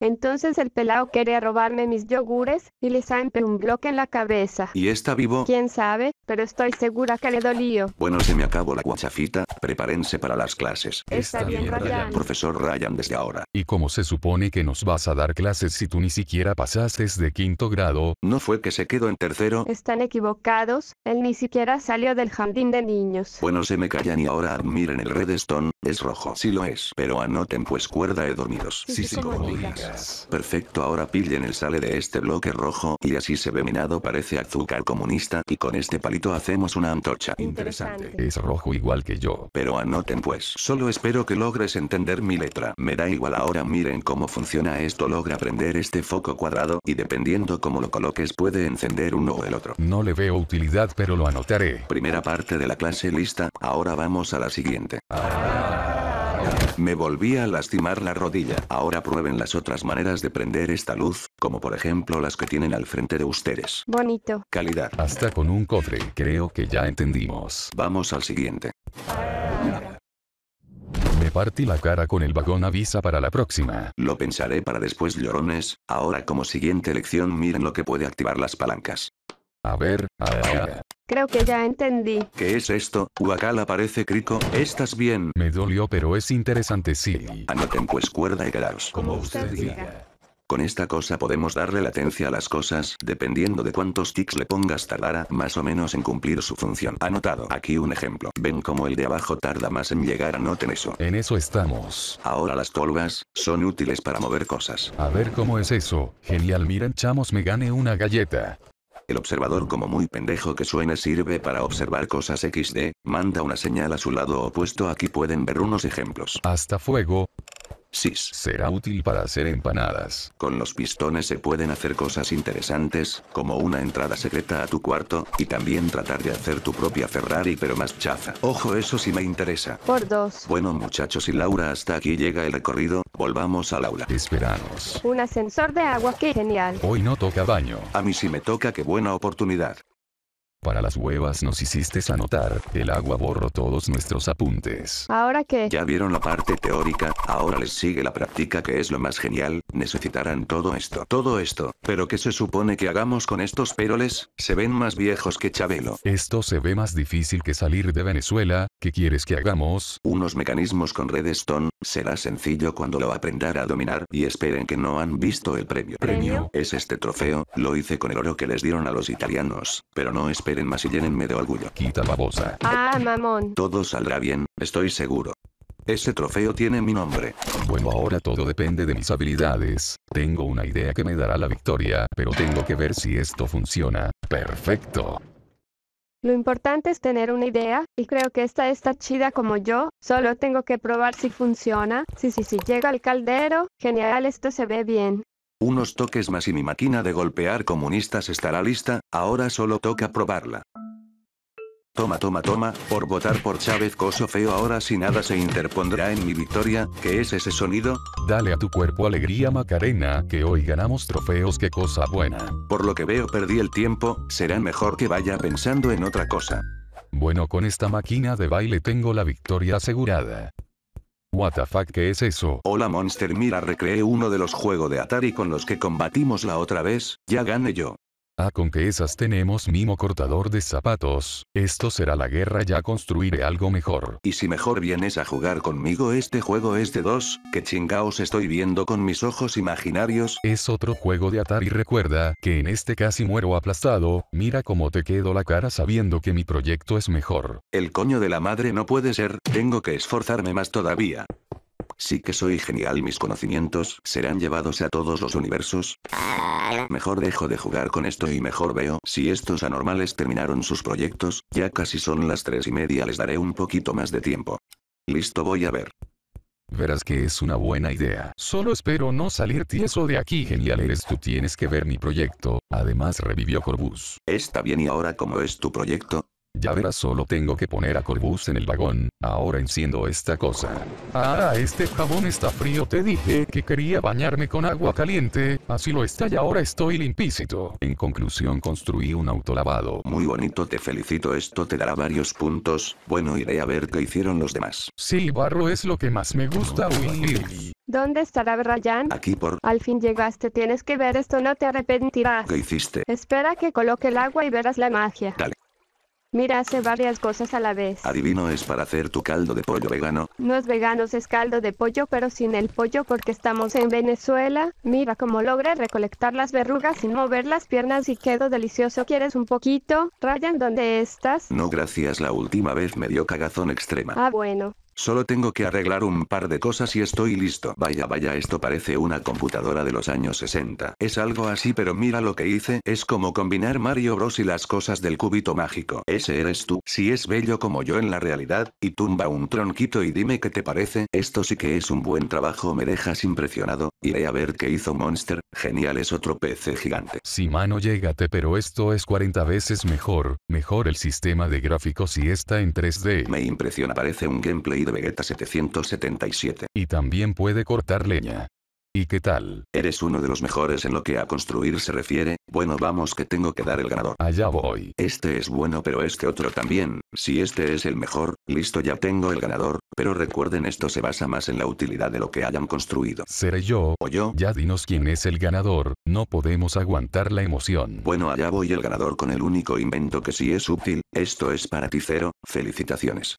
Entonces el pelado quiere robarme mis yogures y le saqué un bloque en la cabeza. ¿Y está vivo? ¿Quién sabe? Pero estoy segura que le dolió. Bueno, se me acabó la guachafita. Prepárense para las clases. Está, bien, Profesor Ryan desde ahora. ¿Y cómo se supone que nos vas a dar clases si tú ni siquiera pasaste de quinto grado? ¿No fue que se quedó en tercero? Están equivocados. Él ni siquiera salió del jardín de niños. Bueno, se me callan y ahora admiren el redstone. Es rojo. Sí lo es. Pero anoten pues cuerda he dormidos. Sí, sí, sí como Digas. Perfecto ahora pillen el sale de este bloque rojo y así se ve minado parece azúcar comunista y con este palito hacemos una antorcha. Interesante. Es rojo igual que yo. Pero anoten pues. Solo espero que logres entender mi letra. Me da igual ahora miren cómo funciona esto logra prender este foco cuadrado y dependiendo cómo lo coloques puede encender uno o el otro. No le veo utilidad pero lo anotaré. Primera parte de la clase lista, ahora vamos a la siguiente. Ah. Me volví a lastimar la rodilla. Ahora prueben las otras maneras de prender esta luz, como por ejemplo las que tienen al frente de ustedes. Bonito. Calidad. Hasta con un cofre. Creo que ya entendimos. Vamos al siguiente. Me partí la cara con el vagón avisa para la próxima. Lo pensaré para después llorones. Ahora como siguiente lección miren lo que puede activar las palancas. A ver, ver. Creo que ya entendí. ¿Qué es esto? Wacal parece crico. ¿Estás bien? Me dolió, pero es interesante, sí. Anoten pues cuerda y graus. Como usted diga. Con esta cosa podemos darle latencia a las cosas, dependiendo de cuántos ticks le pongas tardará más o menos en cumplir su función. Anotado. Aquí un ejemplo. Ven como el de abajo tarda más en llegar, anoten eso. En eso estamos. Ahora las tolvas, son útiles para mover cosas. A ver cómo es eso. Genial, miren chamos, me gane una galleta. El observador como muy pendejo que suene sirve para observar cosas XD, manda una señal a su lado opuesto aquí pueden ver unos ejemplos. Hasta fuego, Sis. Será útil para hacer empanadas. Con los pistones se pueden hacer cosas interesantes, como una entrada secreta a tu cuarto, y también tratar de hacer tu propia Ferrari pero más chaza. Ojo, eso sí me interesa. Por dos. Bueno muchachos y Laura, hasta aquí llega el recorrido, volvamos al aula. Esperanos. Un ascensor de agua, qué genial. Hoy no toca baño. A mí sí me toca, qué buena oportunidad. Para las huevas nos hiciste anotar, el agua borró todos nuestros apuntes. ¿Ahora qué? Ya vieron la parte teórica, ahora les sigue la práctica que es lo más genial, necesitarán todo esto, todo esto. ¿Pero qué se supone que hagamos con estos peroles? Se ven más viejos que Chabelo. Esto se ve más difícil que salir de Venezuela, ¿qué quieres que hagamos? Unos mecanismos con Redstone, será sencillo cuando lo aprendan a dominar, y esperen que no han visto el premio. ¿Premio? Es este trofeo, lo hice con el oro que les dieron a los italianos, pero no es esperen más y llénenme de orgullo. Quita babosa. Ah, mamón. Todo saldrá bien, estoy seguro. Ese trofeo tiene mi nombre. Bueno, ahora todo depende de mis habilidades. Tengo una idea que me dará la victoria, pero tengo que ver si esto funciona. Perfecto. Lo importante es tener una idea, y creo que esta está chida como yo, solo tengo que probar si funciona, sí, sí, sí, llega al caldero, genial esto se ve bien, unos toques más y mi máquina de golpear comunistas estará lista, ahora solo toca probarla. Toma toma toma, por votar por Chávez coso feo ahora si nada se interpondrá en mi victoria, ¿qué es ese sonido? Dale a tu cuerpo alegría Macarena, que hoy ganamos trofeos qué cosa buena. Por lo que veo perdí el tiempo, será mejor que vaya pensando en otra cosa. Bueno con esta máquina de baile tengo la victoria asegurada. What the fuck ¿qué es eso? Hola Monster mira recreé uno de los juegos de Atari con los que combatimos la otra vez, ya gané yo. Ah, con que esas tenemos mimo cortador de zapatos, esto será la guerra ya construiré algo mejor. Y si mejor vienes a jugar conmigo este juego es de dos, que chingaos estoy viendo con mis ojos imaginarios. Es otro juego de Atari recuerda, que en este casi muero aplastado, mira cómo te quedo la cara sabiendo que mi proyecto es mejor. El coño de la madre no puede ser, tengo que esforzarme más todavía. Sí que soy genial, mis conocimientos serán llevados a todos los universos. Mejor dejo de jugar con esto y mejor veo si estos anormales terminaron sus proyectos, ya casi son las tres y media les daré un poquito más de tiempo. Listo voy a ver. Verás que es una buena idea. Solo espero no salir tieso de aquí. Genial eres tú, tienes que ver mi proyecto. Además revivió Corbus. Está bien y ahora como es tu proyecto, ya verás solo tengo que poner a Corbus en el vagón, ahora enciendo esta cosa. Ah, este jabón está frío te dije que quería bañarme con agua caliente, así lo está y ahora estoy limpícito. En conclusión construí un auto lavado. Muy bonito te felicito esto te dará varios puntos, bueno iré a ver qué hicieron los demás. Sí barro es lo que más me gusta ¿Dónde estará Brian? Aquí por... Al fin llegaste, tienes que ver esto, no te arrepentirás. ¿Qué hiciste? Espera que coloque el agua y verás la magia. Mira, hace varias cosas a la vez. Adivino es para hacer tu caldo de pollo vegano. No es vegano, es caldo de pollo, pero sin el pollo porque estamos en Venezuela. Mira cómo logra recolectar las verrugas sin mover las piernas y quedo delicioso. ¿Quieres un poquito? Ryan, ¿dónde estás? No, gracias, la última vez me dio cagazón extrema. Ah, bueno. Solo tengo que arreglar un par de cosas y estoy listo. Vaya, vaya, esto parece una computadora de los años 60. Es algo así, pero mira lo que hice, es como combinar Mario Bros y las cosas del cubito mágico. Ese eres tú, si es bello como yo en la realidad, y tumba un tronquito y dime qué te parece, esto sí que es un buen trabajo, me dejas impresionado, iré a ver qué hizo Monster, genial es otro PC gigante. Si mano, llégate, pero esto es 40 veces mejor, mejor el sistema de gráficos y está en 3D. Me impresiona, parece un gameplay Vegeta 777. Y también puede cortar leña. ¿Y qué tal? Eres uno de los mejores en lo que a construir se refiere, bueno vamos que tengo que dar el ganador. Allá voy. Este es bueno pero este otro también, si este es el mejor, listo ya tengo el ganador, pero recuerden esto se basa más en la utilidad de lo que hayan construido. ¿Seré yo? ¿O yo? Ya dinos quién es el ganador, no podemos aguantar la emoción. Bueno allá voy el ganador con el único invento que sí es útil, esto es para ti cero, felicitaciones.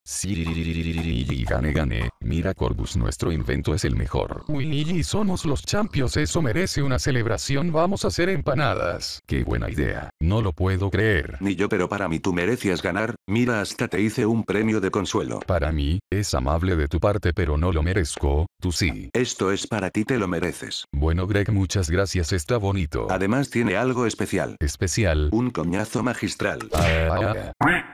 gane gane, mira Corbus nuestro invento es el mejor. y somos los champions eso merece una celebración vamos a hacer empanadas. Qué buena idea, no lo puedo creer. Ni yo, pero para mí tú merecías ganar, mira hasta te hice un premio de consuelo. Para mí, es amable de tu parte pero no lo merezco, tú sí. Esto es para ti, te lo mereces. Bueno Greg, muchas gracias, está bonito. Además tiene algo especial. Especial. Un coñazo magistral. Ah, ah, ah.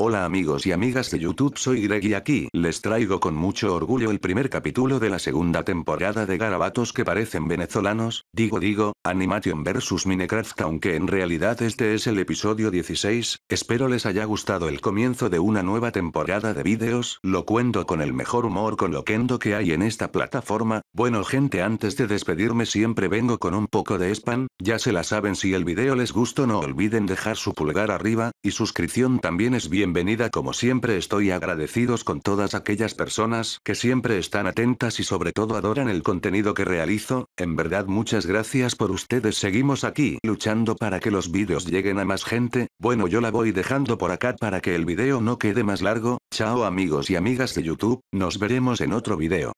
Hola amigos y amigas de YouTube soy Greg y aquí les traigo con mucho orgullo el primer capítulo de la segunda temporada de Garabatos que parecen venezolanos, digo digo, Animation vs Minecraft aunque en realidad este es el episodio 16, espero les haya gustado el comienzo de una nueva temporada de vídeos, lo cuento con el mejor humor con lo que hay en esta plataforma, bueno gente antes de despedirme siempre vengo con un poco de spam, ya se la saben si el video les gustó no olviden dejar su pulgar arriba, y suscripción también es bien bienvenida como siempre estoy agradecidos con todas aquellas personas que siempre están atentas y sobre todo adoran el contenido que realizo, en verdad muchas gracias por ustedes seguimos aquí luchando para que los vídeos lleguen a más gente, bueno yo la voy dejando por acá para que el vídeo no quede más largo, chao amigos y amigas de YouTube, nos veremos en otro vídeo.